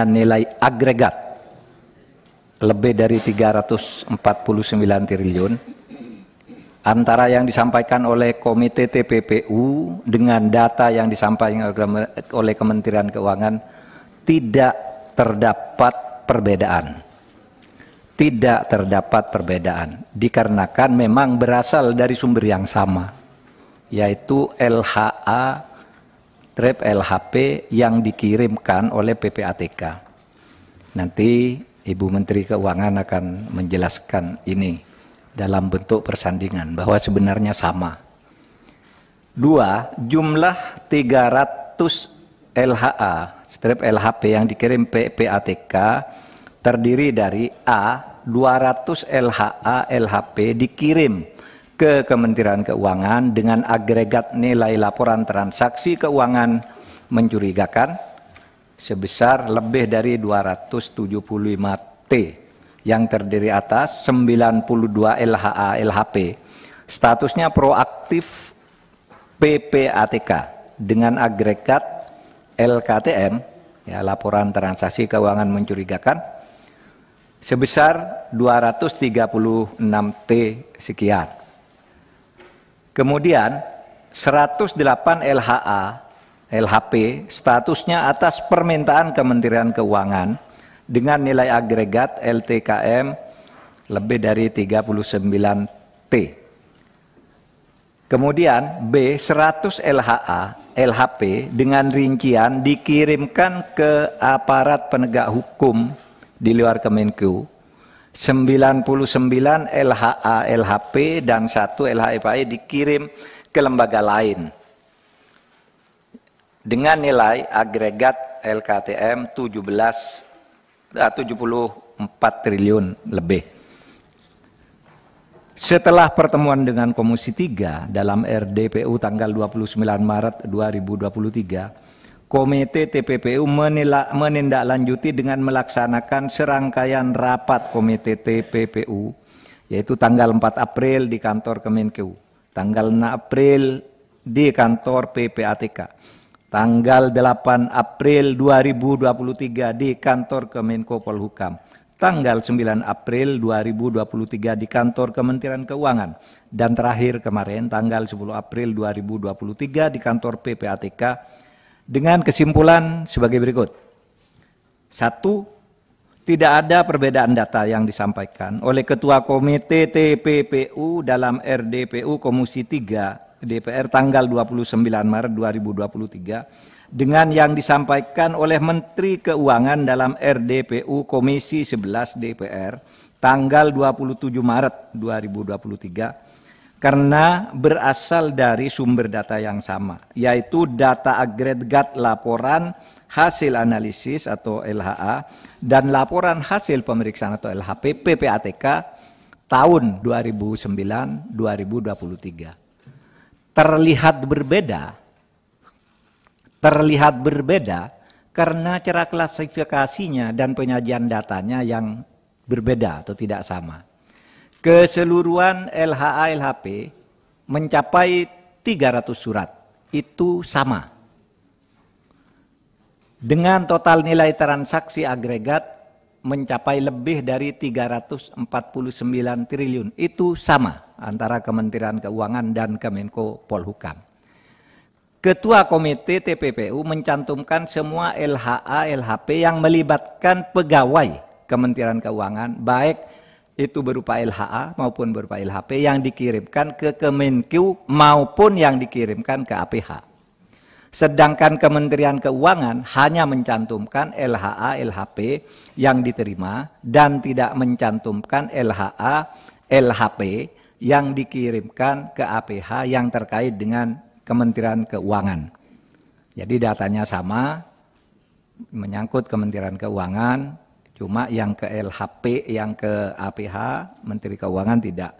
dengan nilai agregat lebih dari 349 triliun antara yang disampaikan oleh Komite TPPU dengan data yang disampaikan oleh Kementerian Keuangan tidak terdapat perbedaan tidak terdapat perbedaan dikarenakan memang berasal dari sumber yang sama yaitu LHA Rep LHP yang dikirimkan oleh PPATK. Nanti Ibu Menteri Keuangan akan menjelaskan ini dalam bentuk persandingan bahwa sebenarnya sama. Dua, jumlah 300 LHA, strip LHP yang dikirim PPATK terdiri dari A, 200 LHA LHP dikirim ke Kementerian Keuangan dengan agregat nilai laporan transaksi keuangan mencurigakan sebesar lebih dari 275 T yang terdiri atas 92 LHA LHP statusnya proaktif PPATK dengan agregat LKTM ya laporan transaksi keuangan mencurigakan sebesar 236 T sekian Kemudian 108 LHA, LHP statusnya atas permintaan Kementerian Keuangan dengan nilai agregat LTKM lebih dari 39 T. Kemudian B 100 LHA LHP dengan rincian dikirimkan ke aparat penegak hukum di luar Kemenku 99 LHA LHP dan satu LHIPI dikirim ke lembaga lain dengan nilai agregat LKTM 17 74 triliun lebih. Setelah pertemuan dengan Komisi 3 dalam RDPU tanggal 29 Maret 2023, Komite TPPU menilak, menindaklanjuti dengan melaksanakan serangkaian rapat Komite TPPU yaitu tanggal 4 April di kantor Kemenkeu, tanggal 6 April di kantor PPATK, tanggal 8 April 2023 di kantor Kemenko Polhukam, tanggal 9 April 2023 di kantor Kementerian Keuangan, dan terakhir kemarin tanggal 10 April 2023 di kantor PPATK dengan kesimpulan sebagai berikut. Satu, tidak ada perbedaan data yang disampaikan oleh Ketua Komite TPPU dalam RDPU Komisi 3 DPR tanggal 29 Maret 2023 dengan yang disampaikan oleh Menteri Keuangan dalam RDPU Komisi 11 DPR tanggal 27 Maret 2023 karena berasal dari sumber data yang sama, yaitu data agregat laporan hasil analisis atau LHA dan laporan hasil pemeriksaan atau LHP PPATK tahun 2009-2023. Terlihat berbeda, terlihat berbeda karena cara klasifikasinya dan penyajian datanya yang berbeda atau tidak sama. Keseluruhan LHA LHP mencapai 300 surat. Itu sama. Dengan total nilai transaksi agregat mencapai lebih dari 349 triliun. Itu sama antara Kementerian Keuangan dan Kemenko Polhukam. Ketua Komite TPPU mencantumkan semua LHA LHP yang melibatkan pegawai Kementerian Keuangan baik itu berupa LHA maupun berupa LHP yang dikirimkan ke Kemenkyu maupun yang dikirimkan ke APH. Sedangkan Kementerian Keuangan hanya mencantumkan LHA LHP yang diterima dan tidak mencantumkan LHA LHP yang dikirimkan ke APH yang terkait dengan Kementerian Keuangan. Jadi datanya sama menyangkut Kementerian Keuangan Cuma yang ke LHP, yang ke APH, Menteri Keuangan tidak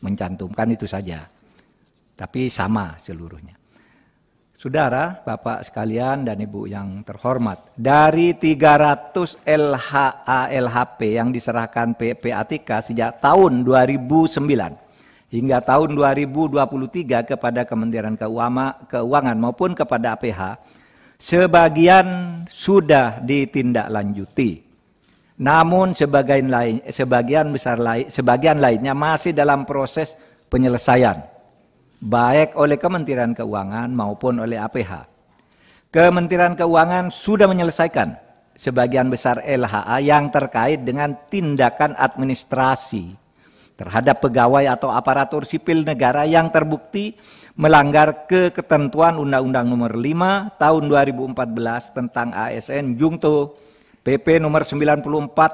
mencantumkan itu saja. Tapi sama seluruhnya. Saudara, Bapak sekalian dan Ibu yang terhormat, dari 300 LHA LHP yang diserahkan PPATK sejak tahun 2009 hingga tahun 2023 kepada Kementerian Keuangan maupun kepada APH, sebagian sudah ditindaklanjuti. Namun sebagian lain sebagian besar lain sebagian lainnya masih dalam proses penyelesaian baik oleh Kementerian Keuangan maupun oleh APH. Kementerian Keuangan sudah menyelesaikan sebagian besar LHA yang terkait dengan tindakan administrasi terhadap pegawai atau aparatur sipil negara yang terbukti melanggar ke ketentuan Undang-Undang Nomor 5 Tahun 2014 tentang ASN Jungto PP nomor 94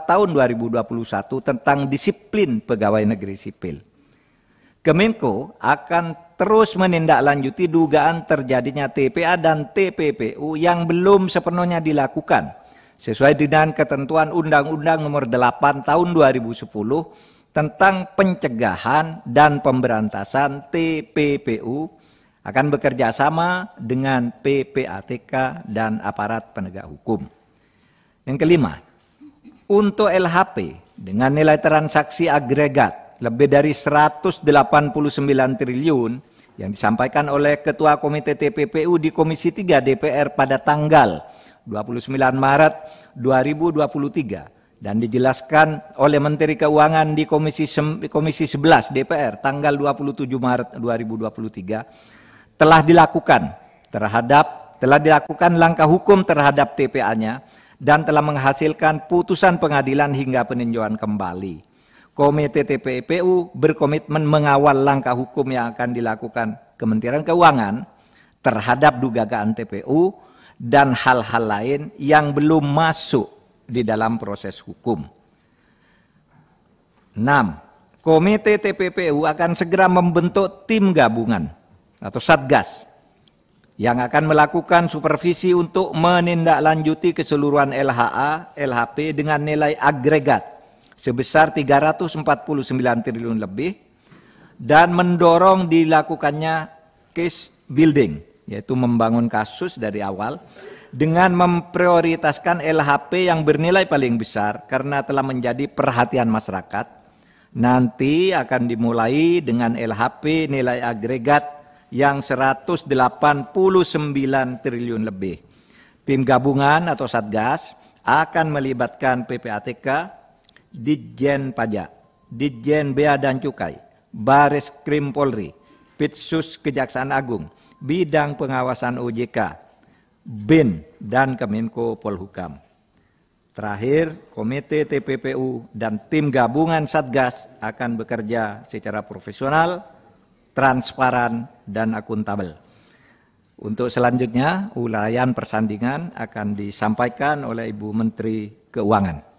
tahun 2021 tentang disiplin pegawai negeri sipil. Kemenko akan terus menindaklanjuti dugaan terjadinya TPA dan TPPU yang belum sepenuhnya dilakukan sesuai dengan ketentuan Undang-Undang nomor 8 tahun 2010 tentang pencegahan dan pemberantasan TPPU akan bekerja sama dengan PPATK dan aparat penegak hukum. Yang kelima, untuk LHP dengan nilai transaksi agregat lebih dari 189 triliun yang disampaikan oleh Ketua Komite TPPU di Komisi 3 DPR pada tanggal 29 Maret 2023 dan dijelaskan oleh Menteri Keuangan di Komisi Komisi 11 DPR tanggal 27 Maret 2023 telah dilakukan terhadap telah dilakukan langkah hukum terhadap TPA-nya dan telah menghasilkan putusan pengadilan hingga peninjauan kembali. Komite TPPU berkomitmen mengawal langkah hukum yang akan dilakukan Kementerian Keuangan terhadap dugaan TPU dan hal-hal lain yang belum masuk di dalam proses hukum. 6. Komite TPPU akan segera membentuk tim gabungan atau satgas yang akan melakukan supervisi untuk menindaklanjuti keseluruhan LHA, LHP dengan nilai agregat sebesar 349 triliun lebih dan mendorong dilakukannya case building yaitu membangun kasus dari awal dengan memprioritaskan LHP yang bernilai paling besar karena telah menjadi perhatian masyarakat nanti akan dimulai dengan LHP nilai agregat yang 189 triliun lebih. Tim gabungan atau Satgas akan melibatkan PPATK, Ditjen Pajak, Ditjen Bea dan Cukai, Baris Krim Polri, Pitsus Kejaksaan Agung, Bidang Pengawasan OJK, BIN, dan Kemenko Polhukam. Terakhir, Komite TPPU dan tim gabungan Satgas akan bekerja secara profesional, transparan, dan akuntabel. Untuk selanjutnya, ulayan persandingan akan disampaikan oleh Ibu Menteri Keuangan.